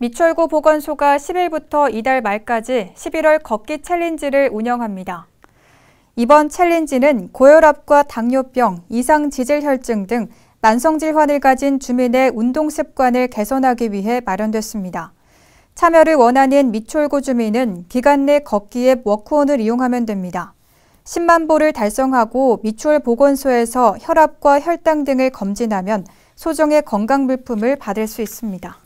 미철구 보건소가 10일부터 이달 말까지 11월 걷기 챌린지를 운영합니다. 이번 챌린지는 고혈압과 당뇨병, 이상 지질혈증 등 만성 질환을 가진 주민의 운동 습관을 개선하기 위해 마련됐습니다. 참여를 원하는 미철구 주민은 기간 내 걷기 앱 워크온을 이용하면 됩니다. 10만 보를 달성하고 미추홀 보건소에서 혈압과 혈당 등을 검진하면 소정의 건강 물품을 받을 수 있습니다.